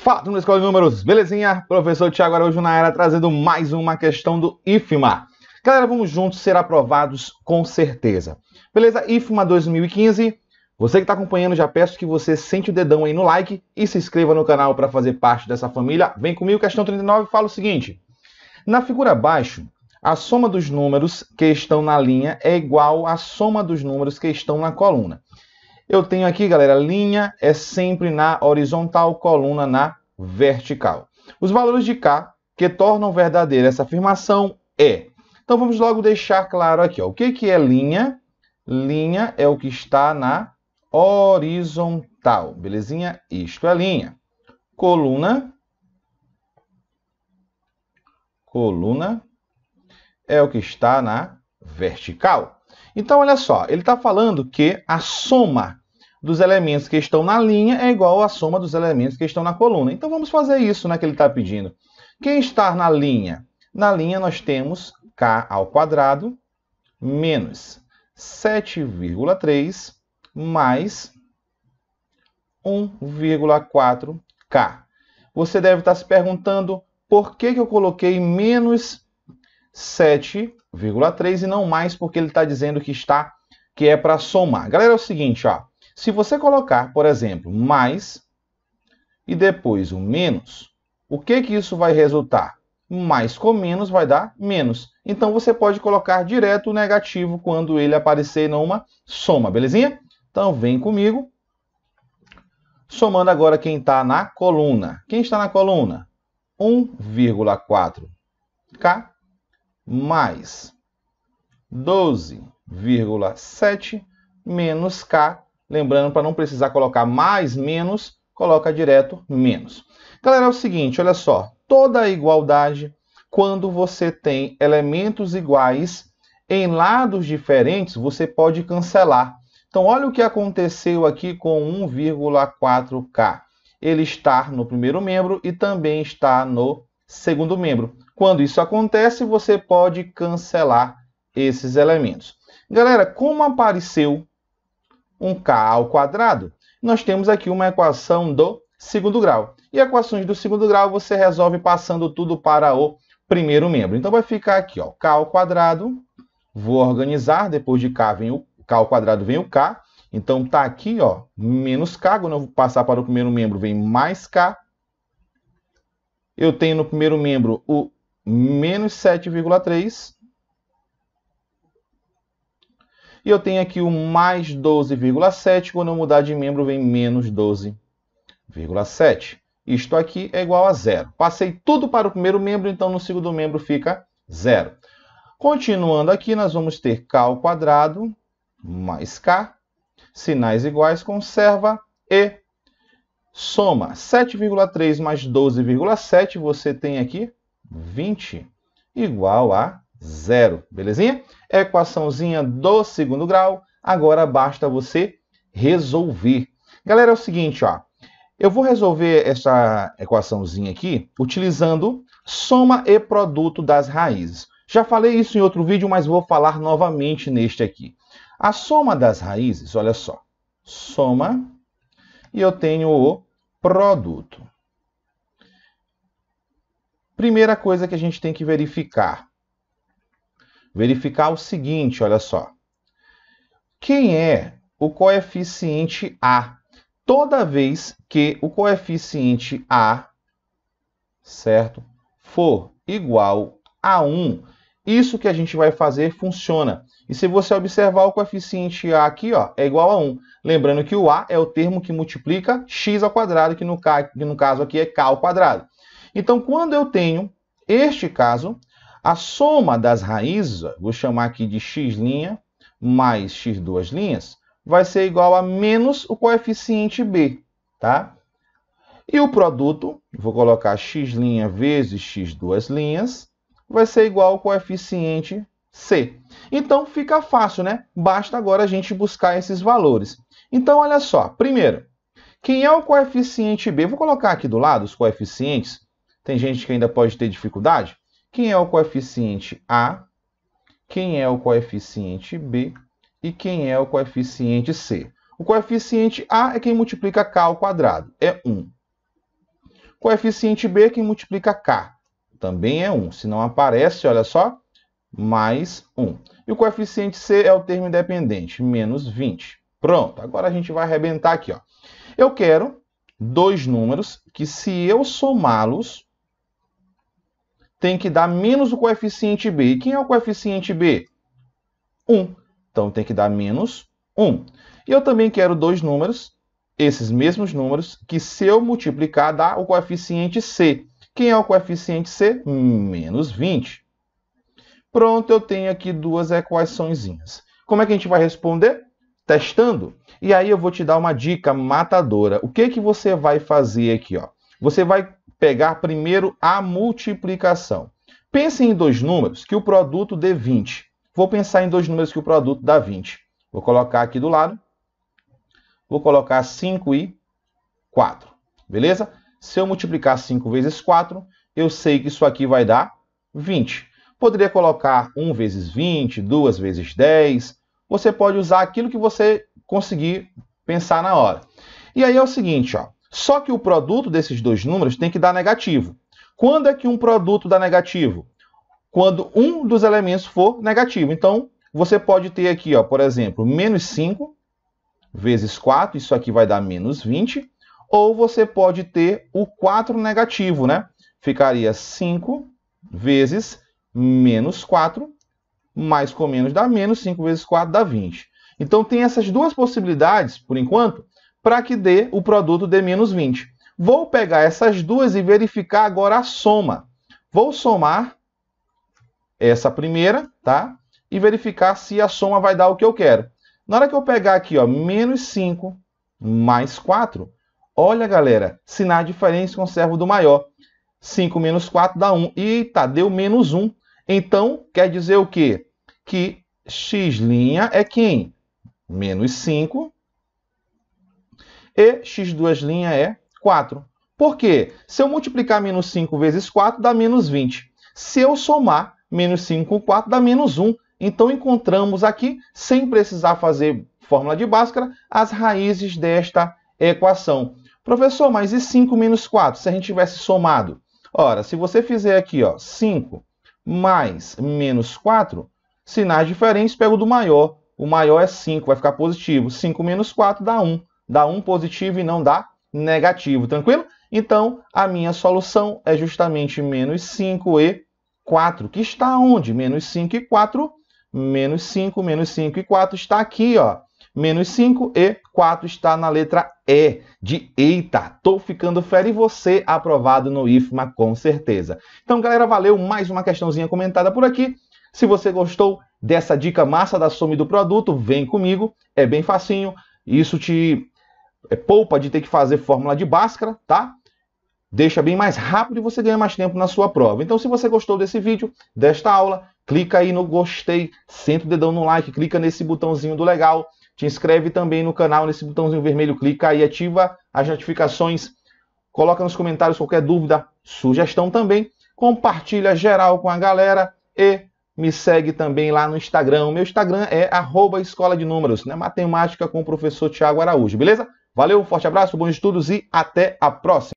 Fato na Escola de Números, belezinha? Professor Tiago Araújo na era trazendo mais uma questão do IFMA. Galera, vamos juntos ser aprovados com certeza. Beleza? IFMA 2015. Você que está acompanhando, já peço que você sente o dedão aí no like e se inscreva no canal para fazer parte dessa família. Vem comigo, questão 39, fala o seguinte. Na figura abaixo, a soma dos números que estão na linha é igual à soma dos números que estão na coluna. Eu tenho aqui, galera, linha é sempre na horizontal, coluna na vertical. Os valores de K que tornam verdadeira essa afirmação é. Então vamos logo deixar claro aqui, ó. o que, que é linha? Linha é o que está na horizontal, belezinha? Isto é linha. Coluna, coluna é o que está na vertical. Então, olha só, ele está falando que a soma dos elementos que estão na linha é igual à soma dos elementos que estão na coluna. Então vamos fazer isso né, que ele está pedindo. Quem está na linha? Na linha nós temos k ao quadrado menos 7,3 mais 1,4k. Você deve estar tá se perguntando por que, que eu coloquei menos 7,3 e não mais, porque ele está dizendo que está que é para somar. Galera, é o seguinte, ó. Se você colocar, por exemplo, mais e depois o menos, o que que isso vai resultar? Mais com menos vai dar menos. Então você pode colocar direto o negativo quando ele aparecer numa soma, belezinha? Então vem comigo. Somando agora quem está na coluna. Quem está na coluna? 1,4K mais 12,7 menos K Lembrando, para não precisar colocar mais, menos, coloca direto menos. Galera, é o seguinte, olha só. Toda igualdade, quando você tem elementos iguais em lados diferentes, você pode cancelar. Então, olha o que aconteceu aqui com 1,4K. Ele está no primeiro membro e também está no segundo membro. Quando isso acontece, você pode cancelar esses elementos. Galera, como apareceu um k ao quadrado, nós temos aqui uma equação do segundo grau. E equações do segundo grau você resolve passando tudo para o primeiro membro. Então vai ficar aqui, ó, k ao quadrado, vou organizar, depois de k vem o k ao quadrado vem o k. Então tá aqui, ó, menos k, quando eu passar para o primeiro membro vem mais k. Eu tenho no primeiro membro o menos 7,3 E eu tenho aqui o mais 12,7. Quando eu mudar de membro, vem menos 12,7. Isto aqui é igual a zero. Passei tudo para o primeiro membro, então no segundo membro fica zero. Continuando aqui, nós vamos ter k ao quadrado mais k, sinais iguais, conserva e soma 7,3 mais 12,7, você tem aqui 20 igual a zero, belezinha? Equaçãozinha do segundo grau, agora basta você resolver. Galera, é o seguinte, ó. Eu vou resolver essa equaçãozinha aqui utilizando soma e produto das raízes. Já falei isso em outro vídeo, mas vou falar novamente neste aqui. A soma das raízes, olha só. Soma e eu tenho o produto. Primeira coisa que a gente tem que verificar verificar o seguinte, olha só. Quem é o coeficiente A? Toda vez que o coeficiente A, certo, for igual a 1, isso que a gente vai fazer funciona. E se você observar o coeficiente A aqui, ó, é igual a 1. Lembrando que o A é o termo que multiplica x ao quadrado, que no, que no caso aqui é k ao quadrado. Então, quando eu tenho este caso, a soma das raízes, vou chamar aqui de x' mais x duas linhas, vai ser igual a menos o coeficiente b, tá? E o produto, vou colocar x' vezes x duas linhas, vai ser igual ao coeficiente c. Então fica fácil, né? Basta agora a gente buscar esses valores. Então olha só, primeiro, quem é o coeficiente b? Vou colocar aqui do lado os coeficientes. Tem gente que ainda pode ter dificuldade. Quem é o coeficiente A, quem é o coeficiente B e quem é o coeficiente C. O coeficiente A é quem multiplica K ao quadrado, é 1. O coeficiente B é quem multiplica K, também é 1. Se não aparece, olha só, mais 1. E o coeficiente C é o termo independente, menos 20. Pronto, agora a gente vai arrebentar aqui. Ó. Eu quero dois números que, se eu somá-los, tem que dar menos o coeficiente B. E quem é o coeficiente B? 1. Então tem que dar menos 1. E eu também quero dois números, esses mesmos números, que se eu multiplicar dá o coeficiente C. Quem é o coeficiente C? Menos 20. Pronto, eu tenho aqui duas equaçõezinhas. Como é que a gente vai responder? Testando. E aí eu vou te dar uma dica matadora. O que, que você vai fazer aqui? Ó? Você vai pegar primeiro a multiplicação. Pensem em dois números que o produto dê 20. Vou pensar em dois números que o produto dá 20. Vou colocar aqui do lado. Vou colocar 5 e 4. Beleza? Se eu multiplicar 5 vezes 4, eu sei que isso aqui vai dar 20. Poderia colocar 1 vezes 20, 2 vezes 10. Você pode usar aquilo que você conseguir pensar na hora. E aí é o seguinte, ó. Só que o produto desses dois números tem que dar negativo. Quando é que um produto dá negativo? Quando um dos elementos for negativo. Então, você pode ter aqui, ó, por exemplo, menos 5 vezes 4, isso aqui vai dar menos 20. Ou você pode ter o 4 negativo, né? Ficaria 5 vezes menos 4, mais com menos dá menos, 5 vezes 4 dá 20. Então tem essas duas possibilidades, por enquanto, para que dê o produto de menos 20. Vou pegar essas duas e verificar agora a soma. Vou somar essa primeira, tá? E verificar se a soma vai dar o que eu quero. Na hora que eu pegar aqui, ó, menos 5 mais 4, olha, galera, se na diferença conservo do maior. 5 menos 4 dá 1. Eita, deu menos 1. Então, quer dizer o quê? Que x' é quem? Menos 5 e x2' é 4. Por quê? Se eu multiplicar menos 5 vezes 4, dá menos 20. Se eu somar menos 5 com 4, dá menos 1. Então encontramos aqui, sem precisar fazer fórmula de Bhaskara, as raízes desta equação. Professor, mas e 5 menos 4, se a gente tivesse somado? Ora, se você fizer aqui ó, 5 mais menos 4, sinais diferentes, pega o do maior. O maior é 5, vai ficar positivo. 5 menos 4 dá 1 dá um positivo e não dá negativo, tranquilo? Então, a minha solução é justamente menos 5 e 4, que está onde? Menos 5 e 4, menos 5, menos 5 e 4 está aqui, ó. Menos 5 e 4 está na letra E, de eita, tô ficando fera e você aprovado no IFMA com certeza. Então, galera, valeu mais uma questãozinha comentada por aqui. Se você gostou dessa dica massa da soma do produto, vem comigo, é bem facinho. Isso te é, poupa de ter que fazer fórmula de Bhaskara, tá? Deixa bem mais rápido e você ganha mais tempo na sua prova. Então, se você gostou desse vídeo, desta aula, clica aí no gostei, senta o dedão no like, clica nesse botãozinho do legal, te inscreve também no canal, nesse botãozinho vermelho, clica aí, ativa as notificações, coloca nos comentários qualquer dúvida, sugestão também, compartilha geral com a galera e me segue também lá no Instagram. O meu Instagram é arroba escola de números, né? Matemática com o professor Tiago Araújo, beleza? Valeu, forte abraço, bons estudos e até a próxima!